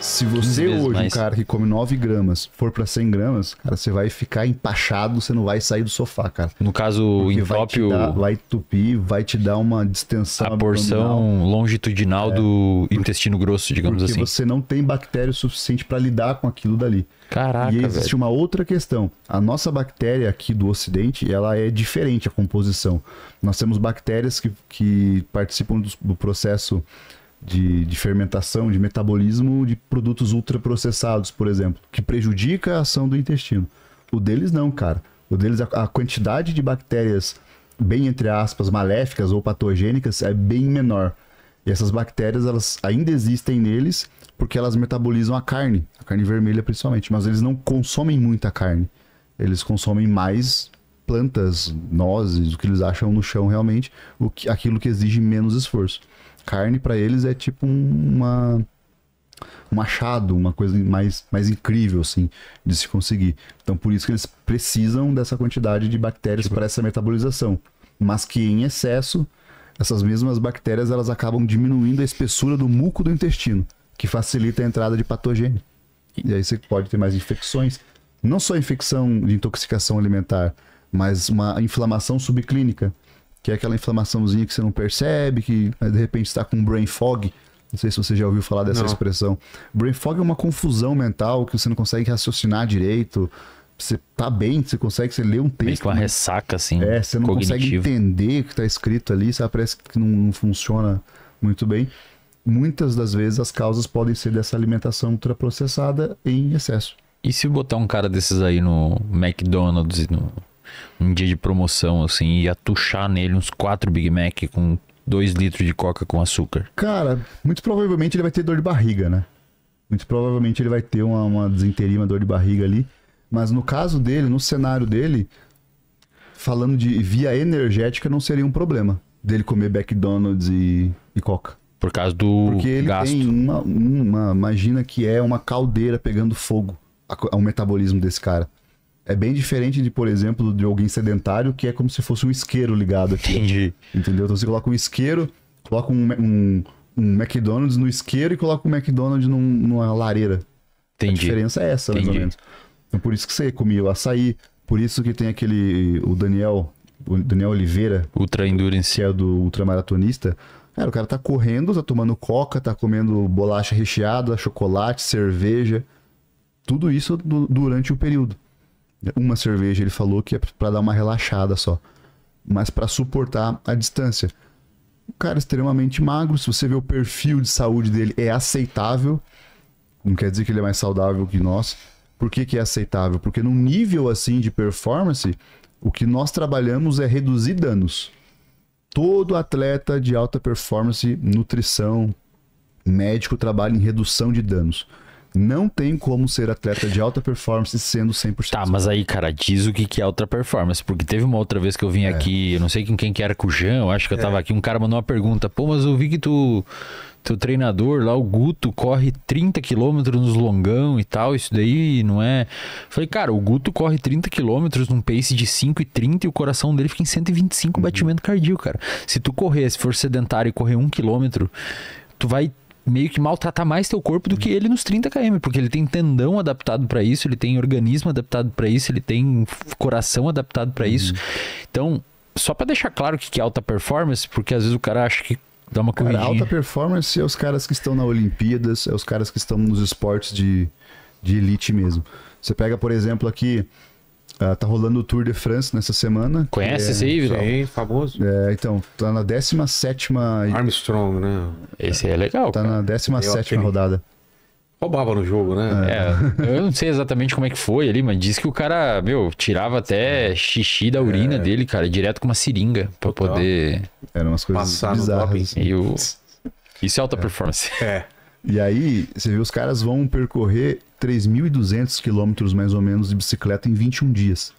Se você hoje, mais. um cara que come 9 gramas, for para 100 gramas, cara, você vai ficar empachado, você não vai sair do sofá, cara. No caso, Porque impróprio... Vai, tupi vai entupir, vai te dar uma distensão A porção longitudinal é, do intestino grosso, digamos porque assim. Porque você não tem bactéria suficiente para lidar com aquilo dali. Caraca, E existe velho. uma outra questão. A nossa bactéria aqui do ocidente, ela é diferente a composição. Nós temos bactérias que, que participam do, do processo de, de fermentação, de metabolismo de produtos ultraprocessados, por exemplo, que prejudica a ação do intestino. O deles não, cara. O deles, a, a quantidade de bactérias, bem entre aspas, maléficas ou patogênicas é bem menor. E essas bactérias, elas ainda existem neles porque elas metabolizam a carne, a carne vermelha principalmente, mas eles não consomem muita carne. Eles consomem mais plantas, nozes, o que eles acham no chão realmente, o que, aquilo que exige menos esforço carne para eles é tipo uma um machado, uma coisa mais, mais incrível, assim, de se conseguir. Então, por isso que eles precisam dessa quantidade de bactérias para tipo- essa metabolização. Mas que em excesso, essas mesmas bactérias elas acabam diminuindo a espessura do muco do intestino, que facilita a entrada de patogênio. E aí você pode ter mais infecções. Não só infecção de intoxicação alimentar, mas uma inflamação subclínica que é aquela inflamaçãozinha que você não percebe, que eh, de repente está com brain fog. Não sei se você já ouviu falar dessa não. expressão. Brain fog é uma confusão mental que você não consegue raciocinar direito. Você tá bem, você consegue, você lê um texto. Meio com uma né? ressaca, assim. É, você não cognitivo. consegue entender o que está escrito ali, sabe? Parece que não, não funciona muito bem. Muitas das vezes as causas podem ser dessa alimentação ultraprocessada em excesso. E se botar um cara desses aí no McDonald's e no um dia de promoção, assim, e ia nele uns quatro Big Mac com 2 litros de coca com açúcar. Cara, muito provavelmente ele vai ter dor de barriga, né? Muito provavelmente ele vai ter uma, uma desinteria, uma dor de barriga ali. Mas no caso dele, no cenário dele, falando de via energética, não seria um problema dele comer McDonald's e, e coca. Por causa do Porque ele gasto. tem uma, uma... Imagina que é uma caldeira pegando fogo ao metabolismo desse cara. É bem diferente de, por exemplo, de alguém sedentário, que é como se fosse um isqueiro ligado aqui. Entendi. Entendeu? Então você coloca um isqueiro, coloca um, um, um McDonald's no isqueiro e coloca um McDonald's num, numa lareira. Entendi. A diferença é essa, Entendi. mais ou menos. Então, por isso que você comia o açaí, por isso que tem aquele. O Daniel. O Daniel Oliveira. Ultra Endurance. Que é do ultramaratonista. Cara, o cara tá correndo, tá tomando coca, tá comendo bolacha recheada, chocolate, cerveja. Tudo isso durante o período uma cerveja, ele falou que é para dar uma relaxada só, mas para suportar a distância. O cara é extremamente magro, se você vê o perfil de saúde dele, é aceitável. Não quer dizer que ele é mais saudável que nós. Por que, que é aceitável? Porque num nível assim de performance, o que nós trabalhamos é reduzir danos. Todo atleta de alta performance, nutrição, médico trabalha em redução de danos. Não tem como ser atleta de alta performance sendo 100%. Tá, mas aí, cara, diz o que, que é alta performance. Porque teve uma outra vez que eu vim é. aqui, eu não sei com quem que era, com o Jean, eu acho que eu é. tava aqui, um cara mandou uma pergunta. Pô, mas eu vi que tu, teu treinador lá, o Guto, corre 30 quilômetros nos longão e tal, isso daí não é... falei, cara, o Guto corre 30 quilômetros num pace de 5 e 30 e o coração dele fica em 125 uhum. batimento cardíaco, cara. Se tu correr, se for sedentário e correr um quilômetro, tu vai meio que maltratar mais teu corpo do que ele nos 30 km, porque ele tem tendão adaptado para isso, ele tem organismo adaptado para isso, ele tem coração adaptado para isso. Uhum. Então, só para deixar claro o que, é alta performance, porque às vezes o cara acha que dá uma corridinha. Cara, alta performance é os caras que estão na Olimpíadas, é os caras que estão nos esportes de, de elite mesmo. Você pega, por exemplo, aqui Uh, tá rolando o Tour de France nessa semana. Conhece é, esse aí, Vidal? Sim, famoso. É, então, tá na 17 Armstrong, né? Esse é legal. Tá cara. na 17 aquele... rodada. Roubava no jogo, né? É. é. eu não sei exatamente como é que foi ali, mas diz que o cara, meu, tirava até xixi da urina é. dele, cara, direto com uma seringa pra Total. poder. Eram umas coisas Passar bizarras. No e o... Assim. Isso é alta é. performance. É. E aí, você vê, os caras vão percorrer 3.200 quilômetros, mais ou menos, de bicicleta em 21 dias.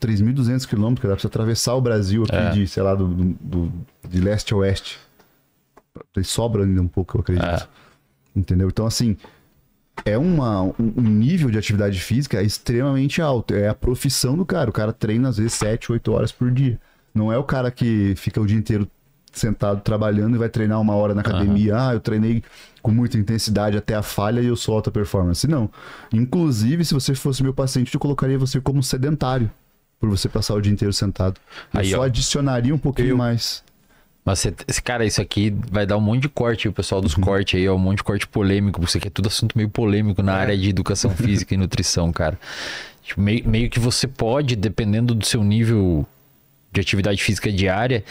3.200 quilômetros, dá pra você atravessar o Brasil aqui é. de, sei lá, do, do, de leste a oeste. Sobra ainda um pouco, eu acredito. É. Entendeu? Então, assim, é uma, um, um nível de atividade física extremamente alto. É a profissão do cara. O cara treina, às vezes, 7, 8 horas por dia. Não é o cara que fica o dia inteiro sentado trabalhando e vai treinar uma hora na academia. Uhum. Ah, eu treinei com muita intensidade até a falha e eu sou alta performance. Não. Inclusive, se você fosse meu paciente, eu colocaria você como sedentário. Por você passar o dia inteiro sentado. Eu Aí, só ó, adicionaria um pouquinho eu... mais. mas esse cara, isso aqui vai dar um monte de corte, o pessoal dos uhum. cortes aí, ó, um monte de corte polêmico, porque isso aqui é tudo assunto meio polêmico na é. área de educação física e nutrição, cara. Tipo, meio, meio que você pode, dependendo do seu nível de atividade física diária,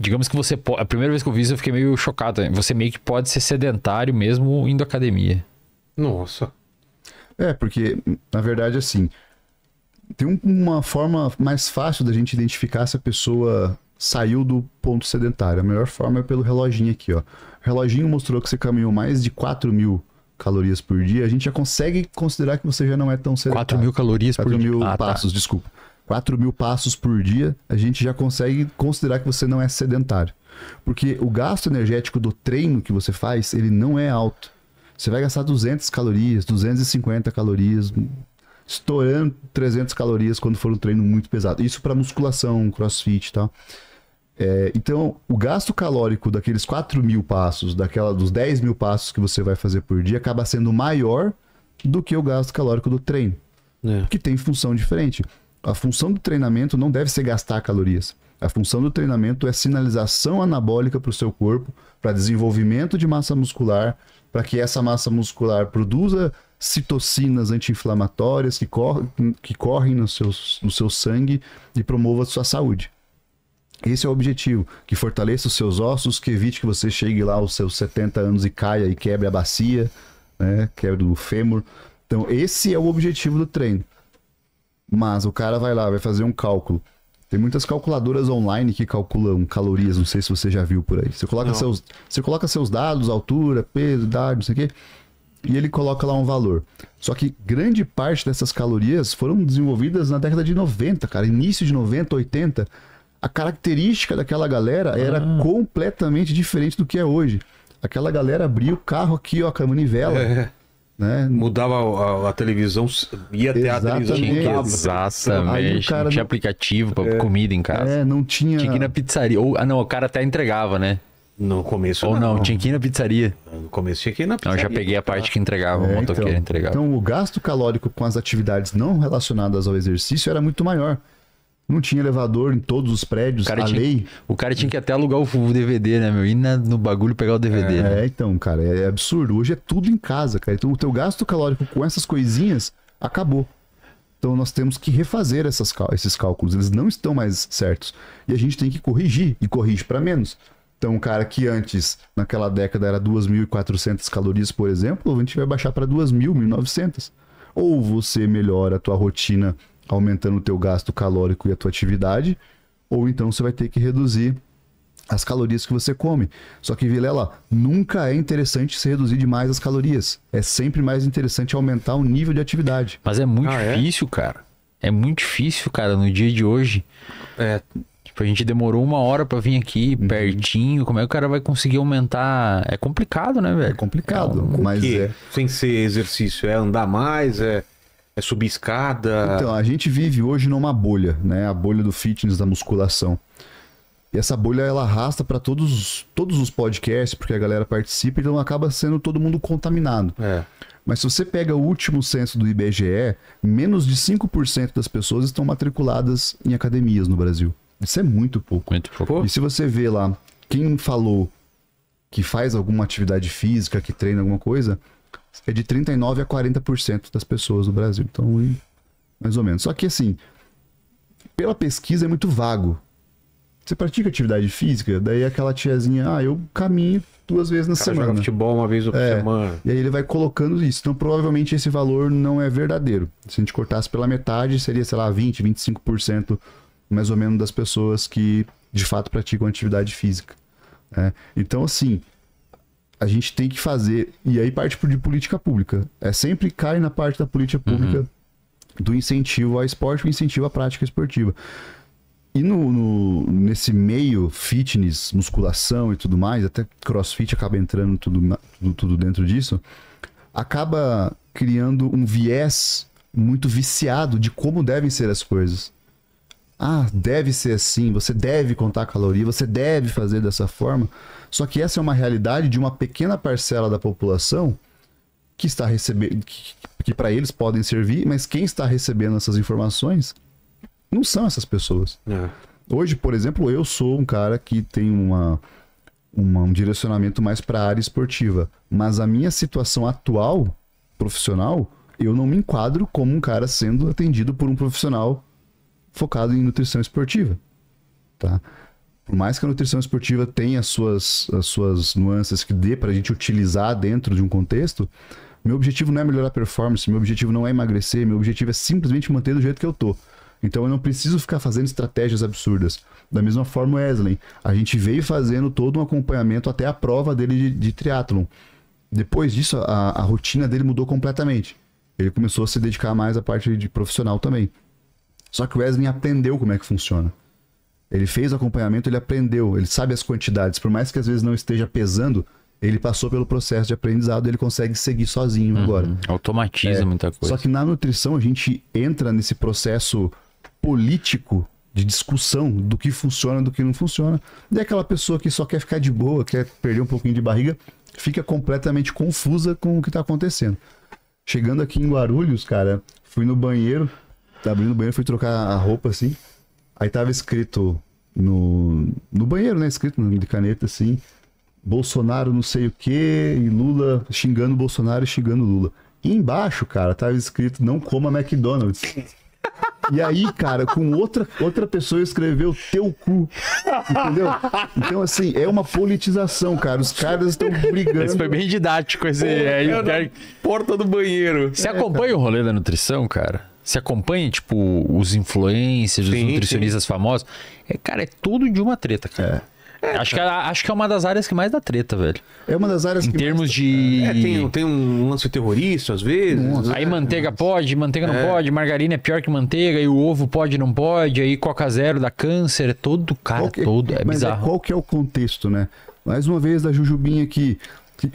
digamos que você pode. A primeira vez que eu vi isso, eu fiquei meio chocado. Você meio que pode ser sedentário mesmo indo à academia. Nossa. É, porque, na verdade, assim. Tem uma forma mais fácil da gente identificar se a pessoa saiu do ponto sedentário. A melhor forma é pelo reloginho aqui, ó. O reloginho mostrou que você caminhou mais de 4 mil calorias por dia. A gente já consegue considerar que você já não é tão sedentário. 4 mil calorias 4 por mil dia. mil passos, ah, tá. desculpa. 4 mil passos por dia, a gente já consegue considerar que você não é sedentário. Porque o gasto energético do treino que você faz, ele não é alto. Você vai gastar 200 calorias, 250 calorias, estourando 300 calorias quando for um treino muito pesado. Isso para musculação, crossfit e tal. É, então, o gasto calórico daqueles 4 mil passos, daquela, dos 10 mil passos que você vai fazer por dia, acaba sendo maior do que o gasto calórico do treino. É. Que tem função diferente. A função do treinamento não deve ser gastar calorias. A função do treinamento é sinalização anabólica para o seu corpo, para desenvolvimento de massa muscular, para que essa massa muscular produza citocinas anti-inflamatórias que, cor que correm no seu, no seu sangue e promova a sua saúde. Esse é o objetivo, que fortaleça os seus ossos, que evite que você chegue lá aos seus 70 anos e caia e quebre a bacia, né? quebre o fêmur. Então, esse é o objetivo do treino. Mas o cara vai lá, vai fazer um cálculo. Tem muitas calculadoras online que calculam calorias, não sei se você já viu por aí. Você coloca, seus, você coloca seus dados, altura, peso, idade, não sei o quê, e ele coloca lá um valor. Só que grande parte dessas calorias foram desenvolvidas na década de 90, cara, início de 90, 80. A característica daquela galera era ah. completamente diferente do que é hoje. Aquela galera abria o carro aqui, ó, com a manivela. É né? Mudava a, a, televisão, ia até Exatamente. a televisão. Exatamente. Cara... Não tinha aplicativo para é... comida em casa. É, não tinha. Tinha que ir na pizzaria. Ou, ah, não, o cara até entregava, né? No começo Ou não, não, tinha que ir na pizzaria. No começo tinha que ir na pizzaria. Não, eu já peguei a tá. parte que entregava, é, o motoqueiro então, entregava. Então o gasto calórico com as atividades não relacionadas ao exercício era muito maior. Não tinha elevador em todos os prédios, o a tinha, lei. O cara tinha que até alugar o DVD, né, meu? Ir no bagulho pegar o DVD. É, né? É, então, cara, é, é absurdo. Hoje é tudo em casa, cara. Então o teu gasto calórico com essas coisinhas acabou. Então nós temos que refazer essas, esses cálculos. Eles não estão mais certos. E a gente tem que corrigir, e corrige para menos. Então, o cara que antes, naquela década, era 2.400 calorias, por exemplo, a gente vai baixar para 2.000, 1.900. Ou você melhora a tua rotina aumentando o teu gasto calórico e a tua atividade, ou então você vai ter que reduzir as calorias que você come. Só que, Vilela, nunca é interessante se reduzir demais as calorias. É sempre mais interessante aumentar o nível de atividade. Mas é muito ah, é? difícil, é? cara. É muito difícil, cara, no dia de hoje. É, tipo, a gente demorou uma hora para vir aqui, uhum. pertinho. Como é que o cara vai conseguir aumentar? É complicado, né, velho? É complicado, é um... mas é... Sem ser exercício, é andar mais, é... É subir Então, a gente vive hoje numa bolha, né? A bolha do fitness, da musculação. E essa bolha ela arrasta para todos, todos os podcasts, porque a galera participa, então acaba sendo todo mundo contaminado. É. Mas se você pega o último censo do IBGE, menos de 5% das pessoas estão matriculadas em academias no Brasil. Isso é muito pouco. Muito pouco. E se você vê lá, quem falou que faz alguma atividade física, que treina alguma coisa, é de 39% a 40% das pessoas no Brasil. Então, mais ou menos. Só que, assim, pela pesquisa é muito vago. Você pratica atividade física, daí aquela tiazinha, ah, eu caminho duas vezes na Cara, semana. Joga futebol uma vez por é, semana. E aí ele vai colocando isso. Então, provavelmente esse valor não é verdadeiro. Se a gente cortasse pela metade, seria, sei lá, 20, 25% mais ou menos das pessoas que de fato praticam atividade física. Né? Então, assim, a gente tem que fazer. E aí parte de política pública. É sempre cai na parte da política uhum. pública uhum. do incentivo ao esporte, o incentivo à prática esportiva. E no, no, nesse meio fitness, musculação e tudo mais, até crossfit acaba entrando tudo, tudo, tudo dentro disso, acaba criando um viés muito viciado de como devem ser as coisas ah, deve ser assim, você deve contar caloria, você deve fazer dessa forma. Só que essa é uma realidade de uma pequena parcela da população que está recebendo, que, que para eles podem servir, mas quem está recebendo essas informações não são essas pessoas. É. Hoje, por exemplo, eu sou um cara que tem uma, uma um direcionamento mais para a área esportiva, mas a minha situação atual profissional, eu não me enquadro como um cara sendo atendido por um profissional focado em nutrição esportiva, tá? Por mais que a nutrição esportiva tenha as suas, as suas nuances que dê para a gente utilizar dentro de um contexto, meu objetivo não é melhorar a performance, meu objetivo não é emagrecer, meu objetivo é simplesmente manter do jeito que eu tô. Então eu não preciso ficar fazendo estratégias absurdas. Da mesma forma o Wesley, a gente veio fazendo todo um acompanhamento até a prova dele de, de triatlon. Depois disso, a, a rotina dele mudou completamente. Ele começou a se dedicar mais à parte de profissional também. Só que o Wesley aprendeu como é que funciona. Ele fez o acompanhamento, ele aprendeu, ele sabe as quantidades. Por mais que às vezes não esteja pesando, ele passou pelo processo de aprendizado, ele consegue seguir sozinho uhum. agora. Automatiza é, muita coisa. Só que na nutrição a gente entra nesse processo político de discussão do que funciona, do que não funciona. E aquela pessoa que só quer ficar de boa, quer perder um pouquinho de barriga, fica completamente confusa com o que está acontecendo. Chegando aqui em Guarulhos, cara, fui no banheiro, Tá abrindo o banheiro, fui trocar a roupa assim. Aí tava escrito no, no banheiro, né? Escrito de caneta assim. Bolsonaro não sei o que e Lula xingando Bolsonaro e xingando Lula. E embaixo, cara, tava escrito não coma McDonald's. E aí, cara, com outra, outra pessoa escreveu teu cu. Entendeu? Então, assim, é uma politização, cara. Os caras estão brigando. Esse foi bem didático esse. é, é, porta do banheiro. Você acompanha cara. o rolê da nutrição, cara? Você acompanha, tipo, os influencers, sim, os nutricionistas sim. famosos. É, cara, é tudo de uma treta, cara. É. É, acho, que, acho que é uma das áreas que mais dá treta, velho. É uma das áreas em que termos mais... de. É, tem, tem um lance terrorista, às vezes. Nossa, aí é, manteiga pode, manteiga não é. pode, margarina é pior que manteiga, e o ovo pode, não pode, aí coca zero dá câncer, é todo, cara, que... É- todo. É mas é bizarro. qual que é o contexto, né? Mais uma vez da Jujubinha aqui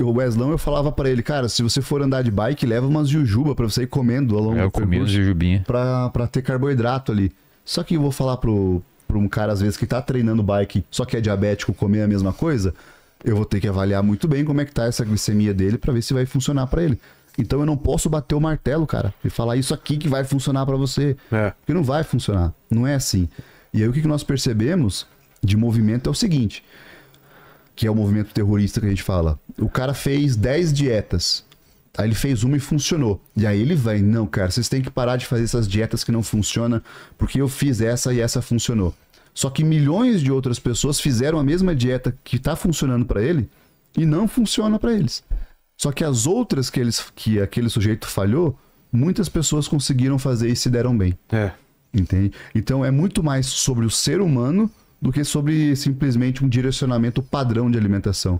o Weslão, eu falava para ele, cara, se você for andar de bike, leva umas jujuba para você ir comendo ao longo é, eu do percurso. jujubinha. Pra, pra ter carboidrato ali. Só que eu vou falar pro, pro um cara, às vezes, que tá treinando bike, só que é diabético, comer a mesma coisa, eu vou ter que avaliar muito bem como é que tá essa glicemia dele para ver se vai funcionar para ele. Então eu não posso bater o martelo, cara, e falar isso aqui que vai funcionar para você. É. Porque não vai funcionar. Não é assim. E aí o que nós percebemos de movimento é o seguinte: que é o movimento terrorista que a gente fala. O cara fez 10 dietas. Aí ele fez uma e funcionou. E aí ele vai, não, cara, vocês têm que parar de fazer essas dietas que não funcionam, porque eu fiz essa e essa funcionou. Só que milhões de outras pessoas fizeram a mesma dieta que tá funcionando para ele e não funciona para eles. Só que as outras que, eles, que aquele sujeito falhou, muitas pessoas conseguiram fazer e se deram bem. É. Entende? Então é muito mais sobre o ser humano do que sobre simplesmente um direcionamento padrão de alimentação.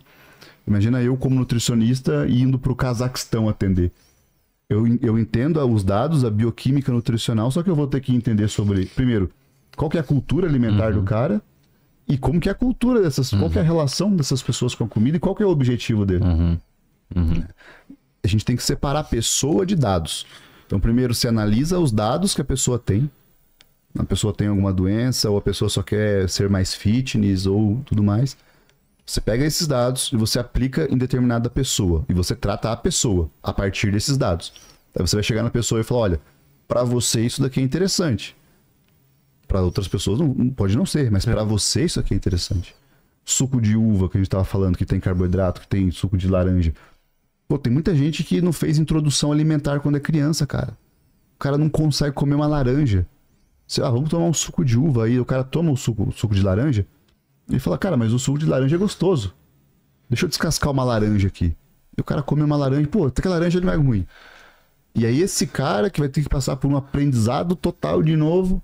Imagina eu, como nutricionista, indo para o Cazaquistão atender. Eu, eu entendo os dados, a bioquímica nutricional, só que eu vou ter que entender sobre, primeiro, qual que é a cultura alimentar uhum. do cara e como que é a cultura dessas, uhum. qual que é a uhum. relação dessas pessoas com a comida e qual que é o objetivo dele. Uhum. uhum. A gente tem que separar pessoa de dados. Então, primeiro, se analisa os dados que a pessoa tem, a pessoa tem alguma doença, ou a pessoa só quer ser mais fitness ou tudo mais. Você pega esses dados e você aplica em determinada pessoa. E você trata a pessoa a partir desses dados. Aí você vai chegar na pessoa e falar: olha, para você isso daqui é interessante. Para outras pessoas não, pode não ser, mas é. para você isso aqui é interessante. Suco de uva que a gente estava falando, que tem carboidrato, que tem suco de laranja. Pô, tem muita gente que não fez introdução alimentar quando é criança, cara. O cara não consegue comer uma laranja. Sei lá, ah, vamos tomar um suco de uva aí. O cara toma um suco, suco de laranja. E fala, cara, mas o suco de laranja é gostoso. Deixa eu descascar uma laranja aqui. E o cara come uma laranja, pô, até que a laranja não é ruim. E aí esse cara que vai ter que passar por um aprendizado total de novo.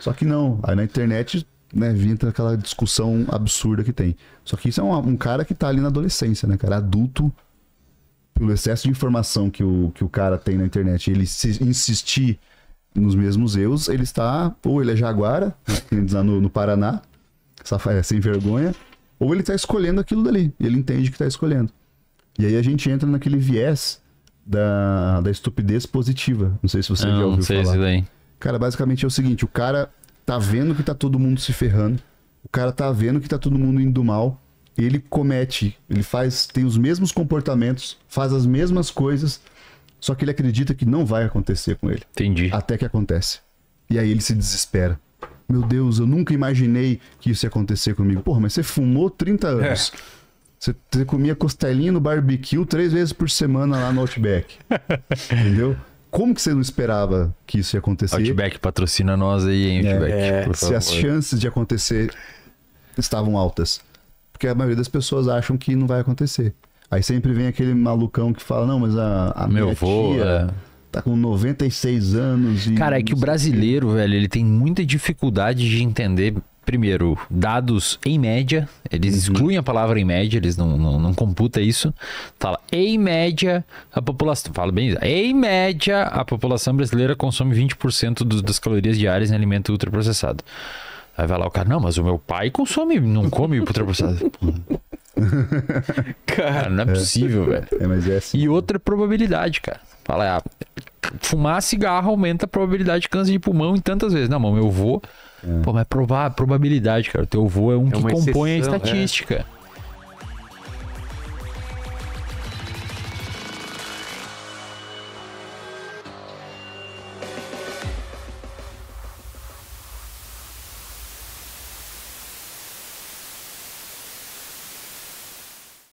Só que não. Aí na internet, né, vinta aquela discussão absurda que tem. Só que isso é um, um cara que tá ali na adolescência, né, cara? Adulto pelo excesso de informação que o, que o cara tem na internet, ele se insistir nos mesmos erros, ele está, ou ele é jaguara, né, lá no, no Paraná, é, sem vergonha, ou ele está escolhendo aquilo dali, ele entende que está escolhendo. E aí a gente entra naquele viés da, da estupidez positiva. Não sei se você não, já ouviu não sei falar. daí. Cara, basicamente é o seguinte, o cara tá vendo que tá todo mundo se ferrando, o cara tá vendo que tá todo mundo indo mal, ele comete, ele faz, tem os mesmos comportamentos, faz as mesmas coisas, só que ele acredita que não vai acontecer com ele. Entendi. Até que acontece. E aí ele se desespera. Meu Deus, eu nunca imaginei que isso ia acontecer comigo. Porra, mas você fumou 30 é. anos. É. Você comia costelinha no barbecue três vezes por semana lá no Outback. entendeu? Como que você não esperava que isso ia acontecer? Outback patrocina nós aí, hein, Outback. É, é. Se as chances de acontecer estavam altas. Porque a maioria das pessoas acham que não vai acontecer. Aí sempre vem aquele malucão que fala, não, mas a, a Meu minha vô, tia... É tá com 96 anos. E... Cara, é que o brasileiro, velho, ele tem muita dificuldade de entender. Primeiro, dados em média, eles uhum. excluem a palavra em média, eles não, não, não computa isso. Fala, em média, a população. Fala bem, em média, a população brasileira consome 20% do, das calorias diárias em alimento ultraprocessado. Aí vai lá o cara, não, mas o meu pai consome, não come ultraprocessado. cara, não é possível, é. velho. É, mas é assim. E outra probabilidade, cara. Fala, ah, fumar cigarro aumenta a probabilidade de câncer de pulmão em tantas vezes. Não, mano, eu vou. É. Pô, mas é probabilidade, cara. O teu avô é um é que compõe exceção, a é. estatística. É.